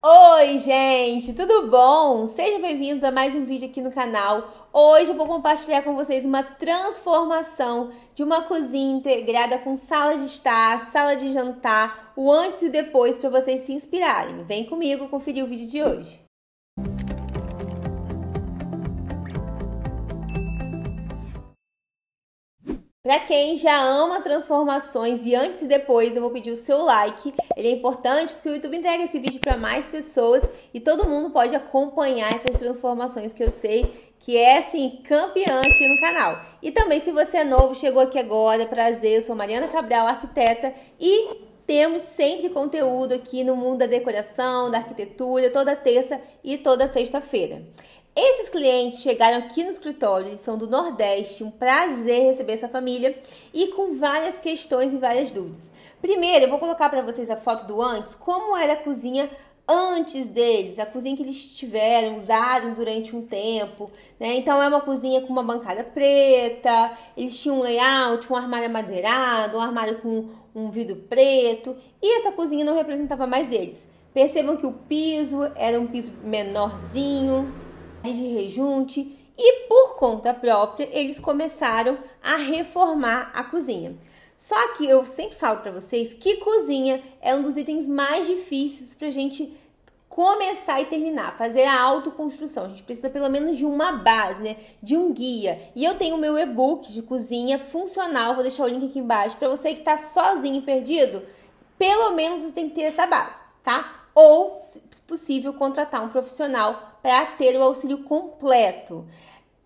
Oi, gente, tudo bom? Sejam bem-vindos a mais um vídeo aqui no canal. Hoje eu vou compartilhar com vocês uma transformação de uma cozinha integrada com sala de estar, sala de jantar, o antes e o depois para vocês se inspirarem. Vem comigo conferir o vídeo de hoje. Para quem já ama transformações e antes e depois, eu vou pedir o seu like. Ele é importante porque o YouTube entrega esse vídeo para mais pessoas e todo mundo pode acompanhar essas transformações que eu sei que é assim campeã aqui no canal. E também se você é novo, chegou aqui agora, prazer, eu sou Mariana Cabral, arquiteta e temos sempre conteúdo aqui no mundo da decoração, da arquitetura, toda terça e toda sexta-feira. Esses clientes chegaram aqui no escritório, eles são do Nordeste, um prazer receber essa família e com várias questões e várias dúvidas. Primeiro, eu vou colocar para vocês a foto do antes, como era a cozinha antes deles, a cozinha que eles tiveram, usaram durante um tempo, né? Então é uma cozinha com uma bancada preta, eles tinham um layout, um armário amadeirado, um armário com um vidro preto, e essa cozinha não representava mais eles. Percebam que o piso era um piso menorzinho, de rejunte e por conta própria eles começaram a reformar a cozinha. Só que eu sempre falo para vocês que cozinha é um dos itens mais difíceis para a gente começar e terminar, fazer a autoconstrução. A gente precisa pelo menos de uma base, né? De um guia. E eu tenho o meu e-book de cozinha funcional, vou deixar o link aqui embaixo para você que está sozinho perdido, pelo menos você tem que ter essa base, tá? ou, se possível, contratar um profissional para ter o auxílio completo.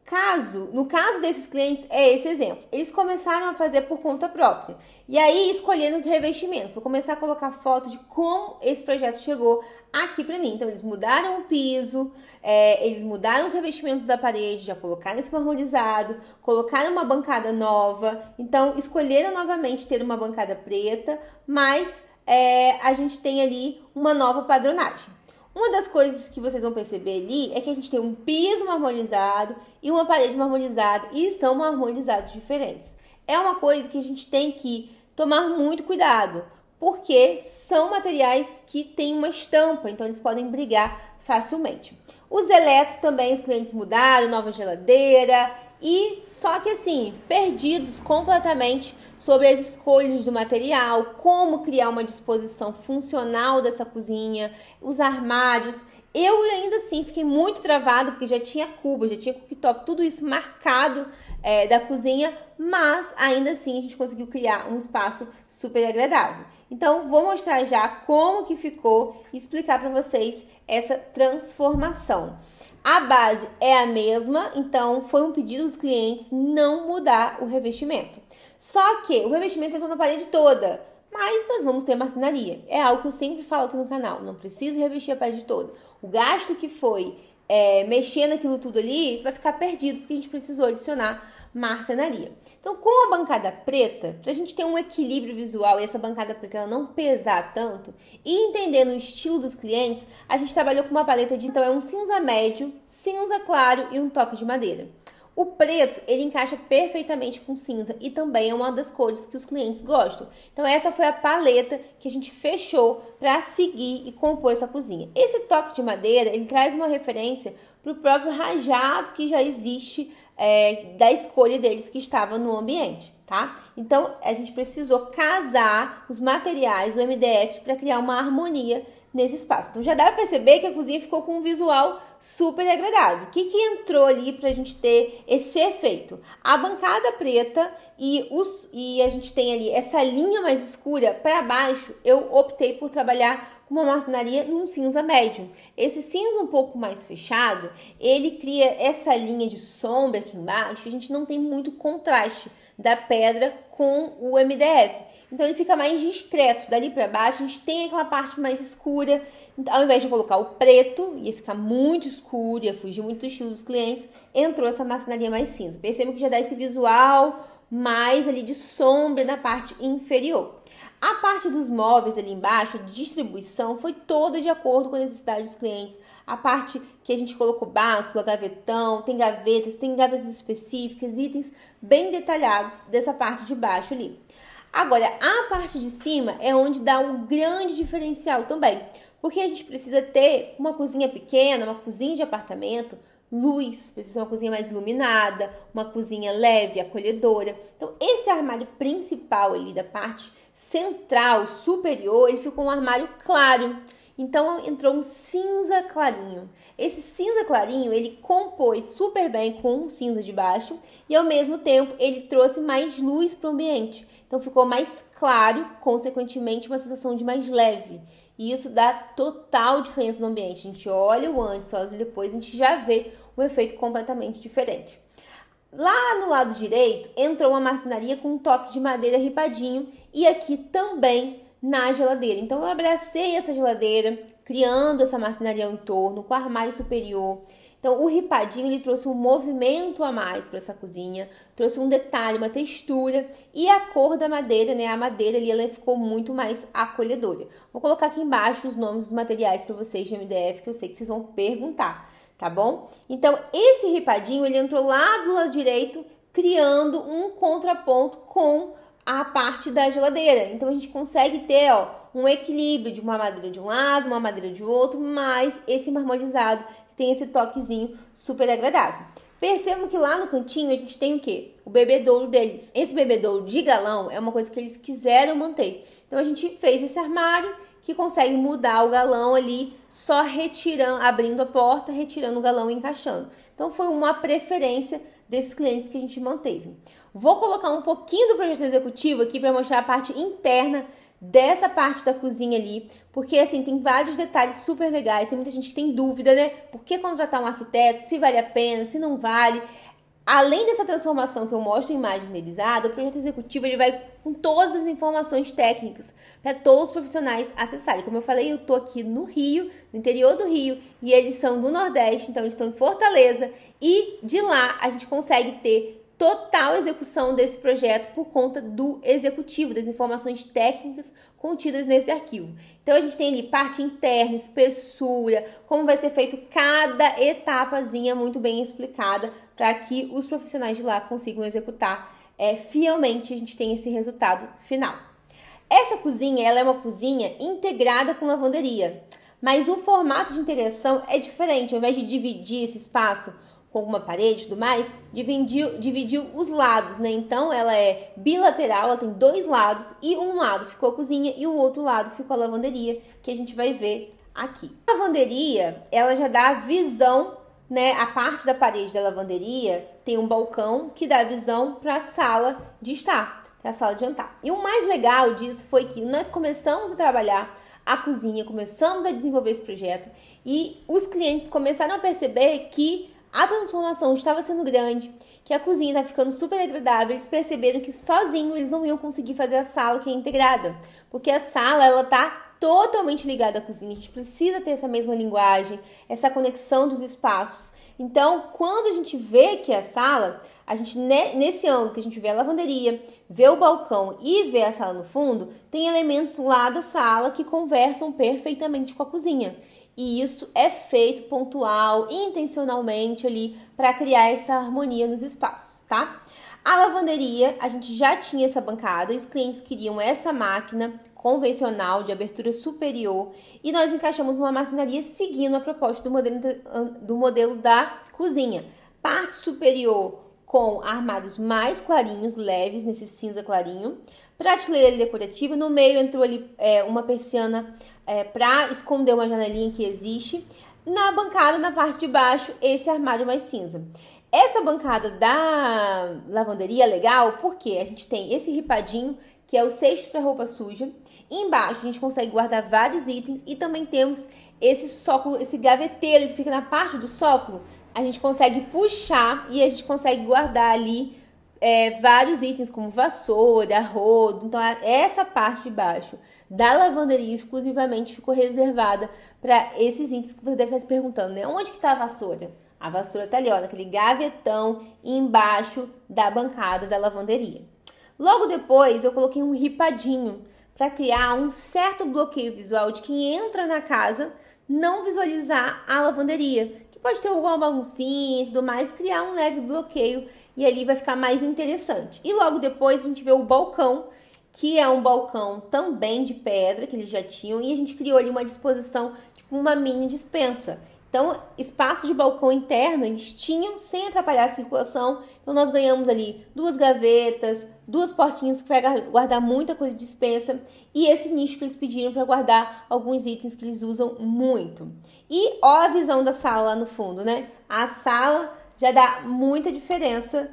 Caso, no caso desses clientes, é esse exemplo. Eles começaram a fazer por conta própria. E aí escolheram os revestimentos. Vou começar a colocar foto de como esse projeto chegou aqui para mim. Então, eles mudaram o piso, é, eles mudaram os revestimentos da parede, já colocaram esse marmorizado, colocaram uma bancada nova. Então, escolheram novamente ter uma bancada preta, mas é, a gente tem ali uma nova padronagem. Uma das coisas que vocês vão perceber ali é que a gente tem um piso marmorizado e uma parede marmorizada e são marmorizados diferentes. É uma coisa que a gente tem que tomar muito cuidado, porque são materiais que têm uma estampa, então eles podem brigar facilmente. Os eletros também, os clientes mudaram, nova geladeira e só que assim, perdidos completamente sobre as escolhas do material, como criar uma disposição funcional dessa cozinha, os armários. Eu ainda assim fiquei muito travado porque já tinha cuba, já tinha cooktop, tudo isso marcado é, da cozinha, mas ainda assim a gente conseguiu criar um espaço super agradável. Então vou mostrar já como que ficou e explicar para vocês essa transformação. A base é a mesma, então foi um pedido dos clientes não mudar o revestimento. Só que o revestimento entrou na parede toda, mas nós vamos ter marcenaria. É algo que eu sempre falo aqui no canal, não precisa revestir a parede toda. O gasto que foi é, mexendo aquilo tudo ali vai ficar perdido, porque a gente precisou adicionar marcenaria. Então, com a bancada preta, para a gente ter um equilíbrio visual e essa bancada preta ela não pesar tanto, e entendendo o estilo dos clientes, a gente trabalhou com uma paleta de então é um cinza médio, cinza claro e um toque de madeira. O preto, ele encaixa perfeitamente com cinza e também é uma das cores que os clientes gostam. Então essa foi a paleta que a gente fechou para seguir e compor essa cozinha. Esse toque de madeira, ele traz uma referência para o próprio rajado que já existe é, da escolha deles que estava no ambiente, tá? Então a gente precisou casar os materiais, o MDF, para criar uma harmonia nesse espaço. Então já dá para perceber que a cozinha ficou com um visual super agradável. O que, que entrou ali para a gente ter esse efeito? A bancada preta e, os, e a gente tem ali essa linha mais escura para baixo, eu optei por trabalhar com uma marcenaria num cinza médio. Esse cinza um pouco mais fechado, ele cria essa linha de sombra aqui embaixo, a gente não tem muito contraste da pedra com o MDF. Então ele fica mais discreto. Dali para baixo a gente tem aquela parte mais escura então, ao invés de colocar o preto, ia ficar muito escuro, ia fugir muito do estilo dos clientes, entrou essa marcenaria mais cinza. Percebam que já dá esse visual mais ali de sombra na parte inferior. A parte dos móveis ali embaixo, de distribuição, foi toda de acordo com a necessidade dos clientes. A parte que a gente colocou básico gavetão, tem gavetas, tem gavetas específicas, itens bem detalhados dessa parte de baixo ali. Agora, a parte de cima é onde dá um grande diferencial também, porque a gente precisa ter uma cozinha pequena, uma cozinha de apartamento, luz, precisa ser uma cozinha mais iluminada, uma cozinha leve, acolhedora. Então, esse armário principal ali da parte central, superior, ele ficou um armário claro. Então entrou um cinza clarinho. Esse cinza clarinho ele compôs super bem com o cinza de baixo e ao mesmo tempo ele trouxe mais luz para o ambiente. Então ficou mais claro, consequentemente uma sensação de mais leve. E isso dá total diferença no ambiente. A gente olha o antes, olha o depois, a gente já vê um efeito completamente diferente. Lá no lado direito entrou uma marcenaria com um toque de madeira ripadinho e aqui também na geladeira. Então eu abracei essa geladeira, criando essa marcenaria ao entorno, com armário superior. Então o ripadinho ele trouxe um movimento a mais para essa cozinha, trouxe um detalhe, uma textura e a cor da madeira, né? A madeira ali ela ficou muito mais acolhedora. Vou colocar aqui embaixo os nomes dos materiais para vocês de MDF que eu sei que vocês vão perguntar, tá bom? Então esse ripadinho ele entrou lá do lado direito, criando um contraponto com a parte da geladeira. Então a gente consegue ter ó, um equilíbrio de uma madeira de um lado, uma madeira de outro, mas esse marmorizado tem esse toquezinho super agradável. Percebam que lá no cantinho a gente tem o quê? O bebedouro deles. Esse bebedouro de galão é uma coisa que eles quiseram manter. Então a gente fez esse armário que consegue mudar o galão ali só retirando, abrindo a porta, retirando o galão e encaixando. Então foi uma preferência desses clientes que a gente manteve. Vou colocar um pouquinho do projeto executivo aqui para mostrar a parte interna dessa parte da cozinha ali, porque assim tem vários detalhes super legais. Tem muita gente que tem dúvida, né? Por que contratar um arquiteto? Se vale a pena? Se não vale? além dessa transformação que eu mostro em imagem renderizada, o projeto executivo ele vai com todas as informações técnicas para todos os profissionais acessarem. Como eu falei, eu estou aqui no Rio, no interior do Rio, e eles são do Nordeste, então estão em Fortaleza, e de lá a gente consegue ter total execução desse projeto por conta do executivo, das informações técnicas contidas nesse arquivo. Então a gente tem ali parte interna, espessura, como vai ser feito cada etapazinha muito bem explicada para que os profissionais de lá consigam executar é, fielmente a gente tem esse resultado final. Essa cozinha ela é uma cozinha integrada com lavanderia, mas o formato de integração é diferente. Ao invés de dividir esse espaço com uma parede e tudo mais, dividiu, dividiu os lados, né? Então ela é bilateral, ela tem dois lados e um lado ficou a cozinha e o outro lado ficou a lavanderia, que a gente vai ver aqui. A lavanderia, ela já dá visão, né? A parte da parede da lavanderia tem um balcão que dá visão para a sala de estar, para a sala de jantar. E o mais legal disso foi que nós começamos a trabalhar a cozinha, começamos a desenvolver esse projeto e os clientes começaram a perceber que a transformação estava sendo grande, que a cozinha estava tá ficando super agradável. Eles perceberam que sozinho eles não iam conseguir fazer a sala que é integrada, porque a sala ela tá totalmente ligada à cozinha. A gente precisa ter essa mesma linguagem, essa conexão dos espaços. Então, quando a gente vê que a sala, a gente né, nesse ângulo que a gente vê a lavanderia, vê o balcão e vê a sala no fundo, tem elementos lá da sala que conversam perfeitamente com a cozinha. E isso é feito pontual, intencionalmente ali para criar essa harmonia nos espaços, tá? A lavanderia, a gente já tinha essa bancada e os clientes queriam essa máquina convencional de abertura superior e nós encaixamos uma maquinaria seguindo a proposta do modelo, do modelo da cozinha. Parte superior com armários mais clarinhos, leves, nesse cinza clarinho. Prateleira decorativa, no meio entrou ali é, uma persiana é, para esconder uma janelinha que existe. Na bancada, na parte de baixo, esse armário mais cinza. Essa bancada da lavanderia é legal porque a gente tem esse ripadinho que é o cesto para roupa suja. Embaixo a gente consegue guardar vários itens e também temos esse sóculo, esse gaveteiro que fica na parte do sóculo a gente consegue puxar e a gente consegue guardar ali é, vários itens como vassoura, rodo. Então, essa parte de baixo da lavanderia exclusivamente ficou reservada para esses itens que você deve estar se perguntando, né? Onde que está a vassoura? A vassoura está ali, ó, naquele gavetão embaixo da bancada da lavanderia. Logo depois, eu coloquei um ripadinho para criar um certo bloqueio visual de quem entra na casa não visualizar a lavanderia, que pode ter alguma baguncinha e tudo mais, criar um leve bloqueio e ali vai ficar mais interessante. E logo depois a gente vê o balcão, que é um balcão também de pedra que eles já tinham e a gente criou ali uma disposição, tipo uma mini dispensa. Então, espaço de balcão interno eles tinham sem atrapalhar a circulação. Então, nós ganhamos ali duas gavetas, duas portinhas para guardar muita coisa de dispensa e esse nicho que eles pediram para guardar alguns itens que eles usam muito. E ó a visão da sala lá no fundo, né? A sala já dá muita diferença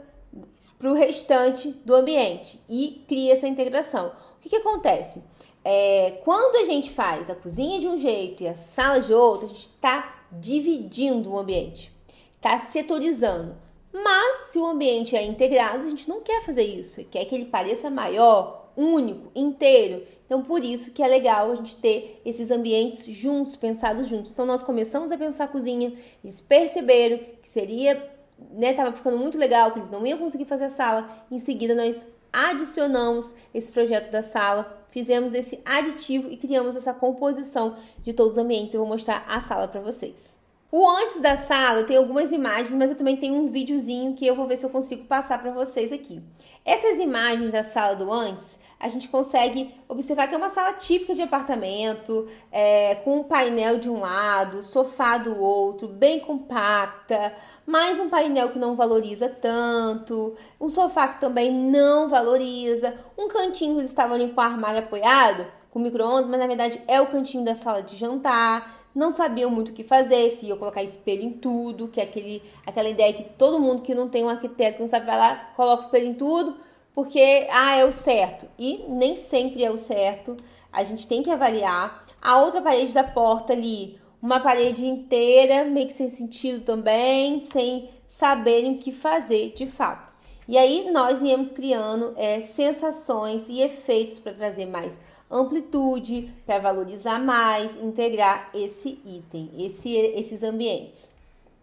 para o restante do ambiente e cria essa integração. O que, que acontece? É, quando a gente faz a cozinha de um jeito e a sala de outro, a gente está dividindo o ambiente, está setorizando. Mas se o ambiente é integrado, a gente não quer fazer isso, quer que ele pareça maior, único, inteiro. Então, por isso que é legal a gente ter esses ambientes juntos, pensados juntos. Então, nós começamos a pensar a cozinha, eles perceberam que seria né, tava ficando muito legal, que eles não iam conseguir fazer a sala. Em seguida, nós adicionamos esse projeto da sala, fizemos esse aditivo e criamos essa composição de todos os ambientes. Eu vou mostrar a sala para vocês. O antes da sala tem algumas imagens, mas eu também tenho um videozinho que eu vou ver se eu consigo passar para vocês aqui. Essas imagens da sala do antes, a gente consegue observar que é uma sala típica de apartamento, é, com um painel de um lado, sofá do outro, bem compacta, mais um painel que não valoriza tanto, um sofá que também não valoriza, um cantinho que eles estavam ali com o armário apoiado, com micro-ondas, mas na verdade é o cantinho da sala de jantar não sabiam muito o que fazer, se ia colocar espelho em tudo, que é aquele, aquela ideia que todo mundo que não tem um arquiteto, que não sabe falar, coloca espelho em tudo, porque ah, é o certo. E nem sempre é o certo. A gente tem que avaliar. A outra parede da porta ali, uma parede inteira, meio que sem sentido também, sem saberem o que fazer de fato. E aí nós íamos criando é, sensações e efeitos para trazer mais amplitude, para valorizar mais, integrar esse item, esse, esses ambientes.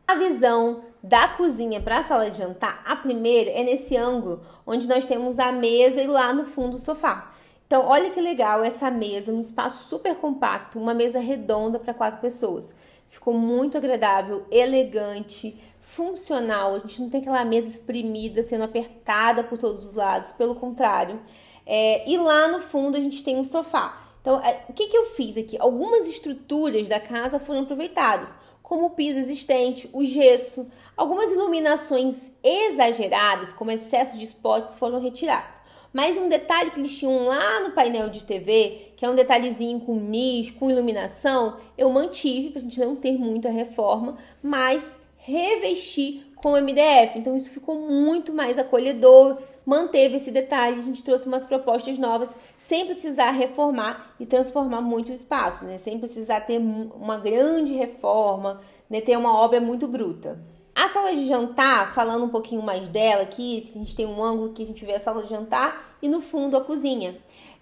A visão da cozinha para a sala de jantar, a primeira é nesse ângulo onde nós temos a mesa e lá no fundo o sofá. Então, olha que legal essa mesa, um espaço super compacto, uma mesa redonda para quatro pessoas. Ficou muito agradável, elegante, funcional. A gente não tem aquela mesa espremida, sendo apertada por todos os lados, pelo contrário. É, e lá no fundo a gente tem um sofá. Então, é, o que, que eu fiz aqui? Algumas estruturas da casa foram aproveitadas, como o piso existente, o gesso, Algumas iluminações exageradas, como excesso de spots, foram retiradas. Mas um detalhe que eles tinham lá no painel de TV, que é um detalhezinho com nicho, com iluminação, eu mantive para a gente não ter muita reforma, mas revesti com MDF. Então isso ficou muito mais acolhedor, manteve esse detalhe, a gente trouxe umas propostas novas, sem precisar reformar e transformar muito o espaço, né? Sem precisar ter uma grande reforma, né? Ter uma obra muito bruta. A sala de jantar, falando um pouquinho mais dela aqui, a gente tem um ângulo que a gente vê a sala de jantar e no fundo a cozinha.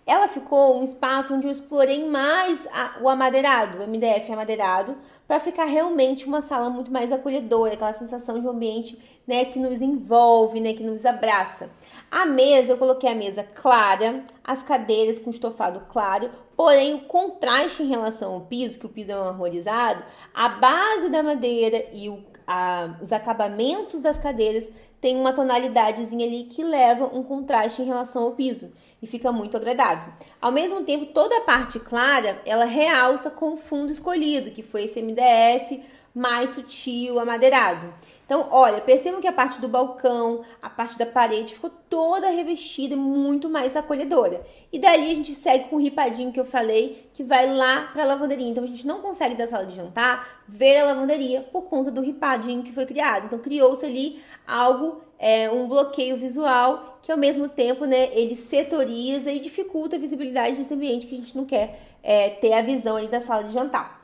Ela ficou um espaço onde eu explorei mais a, o amadeirado, o MDF amadeirado, para ficar realmente uma sala muito mais acolhedora, aquela sensação de um ambiente né, que nos envolve, né, que nos abraça. A mesa, eu coloquei a mesa clara, as cadeiras com estofado claro, porém o contraste em relação ao piso, que o piso é um arborizado a base da madeira e o a, os acabamentos das cadeiras têm uma tonalidadezinha ali que leva um contraste em relação ao piso e fica muito agradável. Ao mesmo tempo, toda a parte clara ela realça com o fundo escolhido, que foi esse MDF mais sutil, amadeirado. Então, olha, percebam que a parte do balcão, a parte da parede ficou toda revestida e muito mais acolhedora. E dali a gente segue com o ripadinho que eu falei, que vai lá para a lavanderia. Então, a gente não consegue da sala de jantar ver a lavanderia por conta do ripadinho que foi criado. Então, criou-se ali algo, é, um bloqueio visual que ao mesmo tempo, né, ele setoriza e dificulta a visibilidade desse ambiente que a gente não quer é, ter a visão ali da sala de jantar.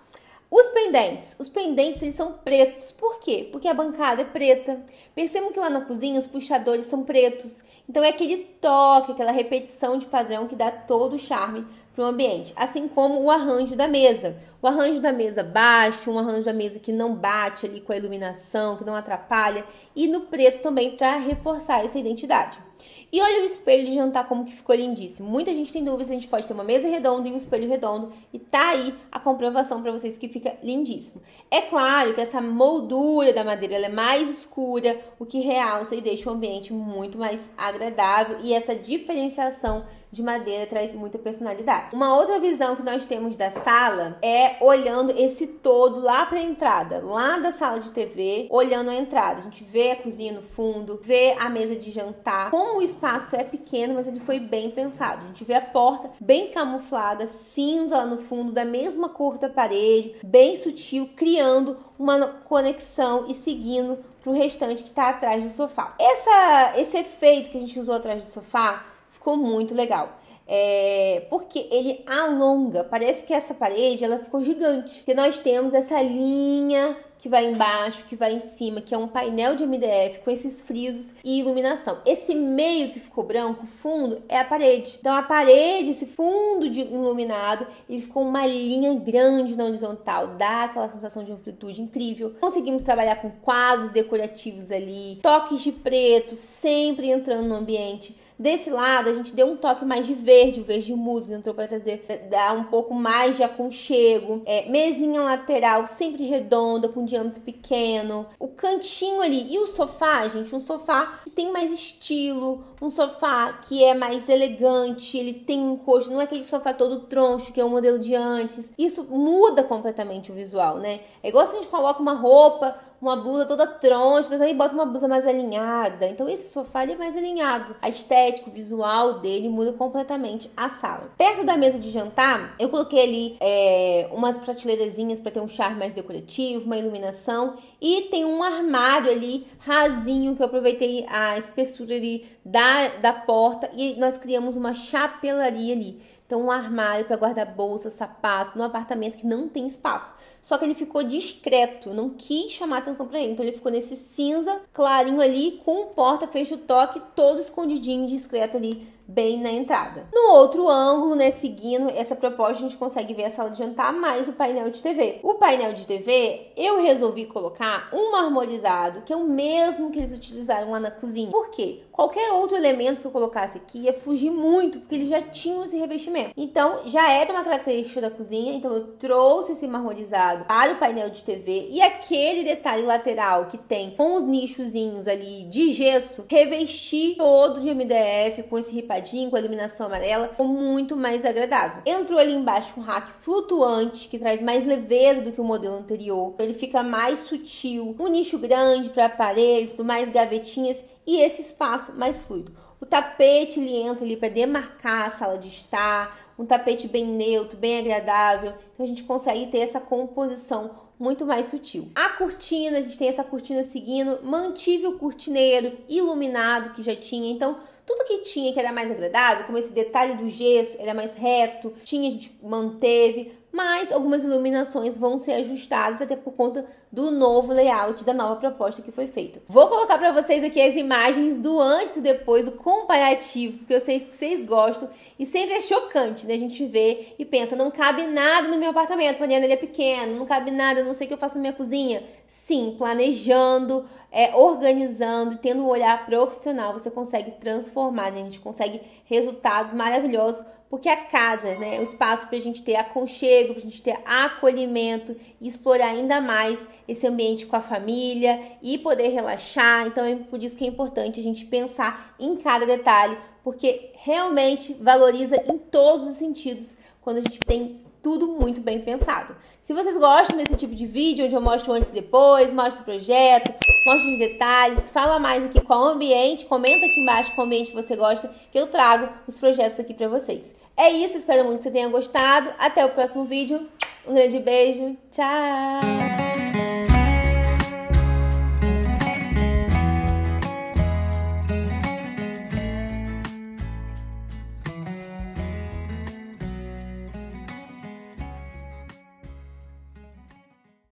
Os pendentes. Os pendentes eles são pretos. Por quê? Porque a bancada é preta. Percebam que lá na cozinha os puxadores são pretos. Então é aquele toque, aquela repetição de padrão que dá todo o charme para o ambiente. Assim como o arranjo da mesa. O arranjo da mesa baixo, um arranjo da mesa que não bate ali com a iluminação, que não atrapalha. E no preto também para reforçar essa identidade. E olha o espelho de jantar como que ficou lindíssimo. Muita gente tem dúvidas, a gente pode ter uma mesa redonda e um espelho redondo e tá aí a comprovação para vocês que fica lindíssimo. É claro que essa moldura da madeira é mais escura, o que realça e deixa o ambiente muito mais agradável e essa diferenciação de madeira traz muita personalidade. Uma outra visão que nós temos da sala é olhando esse todo lá para a entrada, lá da sala de TV, olhando a entrada. A gente vê a cozinha no fundo, vê a mesa de jantar. Como o espaço é pequeno, mas ele foi bem pensado. A gente vê a porta bem camuflada, cinza lá no fundo, da mesma cor da parede, bem sutil, criando uma conexão e seguindo para o restante que está atrás do sofá. Essa, esse efeito que a gente usou atrás do sofá Ficou muito legal. É, porque ele alonga, parece que essa parede ela ficou gigante. Porque nós temos essa linha que vai embaixo, que vai em cima, que é um painel de MDF com esses frisos e iluminação. Esse meio que ficou branco, fundo, é a parede. Então a parede, esse fundo de iluminado, ele ficou uma linha grande na horizontal, dá aquela sensação de amplitude incrível. Conseguimos trabalhar com quadros decorativos ali, toques de preto sempre entrando no ambiente. Desse lado, a gente deu um toque mais de verde, o verde musgo entrou para trazer, pra dar um pouco mais de aconchego. É, mesinha lateral sempre redonda, com um diâmetro pequeno. O cantinho ali e o sofá, gente, um sofá que tem mais estilo, um sofá que é mais elegante, ele tem um coxo não é aquele sofá todo troncho que é o modelo de antes. Isso muda completamente o visual, né? É igual se a gente coloca uma roupa, uma blusa toda troncha, aí bota uma blusa mais alinhada. Então esse sofá ele é mais alinhado. A estética, o visual dele muda completamente a sala. Perto da mesa de jantar, eu coloquei ali é, umas prateleirazinhas para ter um charme mais decorativo, uma iluminação e tem um armário ali rasinho que eu aproveitei a a espessura ali da, da porta e nós criamos uma chapelaria ali. Então, um armário para guardar bolsa, sapato, num apartamento que não tem espaço. Só que ele ficou discreto, não quis chamar atenção para ele. Então, ele ficou nesse cinza clarinho ali, com porta, fecho toque, todo escondidinho, discreto ali bem na entrada. No outro ângulo, né, seguindo essa proposta, a gente consegue ver a sala de jantar mais o painel de TV. O painel de TV, eu resolvi colocar um marmorizado, que é o mesmo que eles utilizaram lá na cozinha. Por quê? Qualquer outro elemento que eu colocasse aqui ia fugir muito, porque eles já tinham esse revestimento. Então, já é era uma característica da cozinha, então eu trouxe esse marmorizado para o painel de TV e aquele detalhe lateral que tem com os nichozinhos ali de gesso, revesti todo de MDF com esse ripadinho com a iluminação amarela, ficou muito mais agradável. Entrou ali embaixo um rack flutuante, que traz mais leveza do que o modelo anterior. Ele fica mais sutil, um nicho grande para aparelhos, tudo mais gavetinhas e esse espaço mais fluido. O tapete ele entra ali para demarcar a sala de estar, um tapete bem neutro, bem agradável. Então a gente consegue ter essa composição muito mais sutil. A cortina, a gente tem essa cortina seguindo, mantive o cortineiro iluminado que já tinha, então tudo que tinha que era mais agradável, como esse detalhe do gesso, era mais reto, tinha, a gente manteve mas algumas iluminações vão ser ajustadas até por conta do novo layout da nova proposta que foi feita. Vou colocar para vocês aqui as imagens do antes e depois, o comparativo, porque eu sei que vocês gostam e sempre é chocante, né? A gente vê e pensa, não cabe nada no meu apartamento, Mariana, ele é pequeno, não cabe nada, não sei o que eu faço na minha cozinha. Sim, planejando, é, organizando, tendo um olhar profissional, você consegue transformar, né? A gente consegue resultados maravilhosos porque a casa, né, é o espaço para a gente ter aconchego, para a gente ter acolhimento e explorar ainda mais esse ambiente com a família e poder relaxar. Então é por isso que é importante a gente pensar em cada detalhe, porque realmente valoriza em todos os sentidos quando a gente tem tudo muito bem pensado. Se vocês gostam desse tipo de vídeo, onde eu mostro antes e depois, mostro o projeto, mostro os detalhes, fala mais aqui qual ambiente, comenta aqui embaixo qual ambiente você gosta, que eu trago os projetos aqui para vocês. É isso, espero muito que você tenha gostado. Até o próximo vídeo. Um grande beijo. Tchau!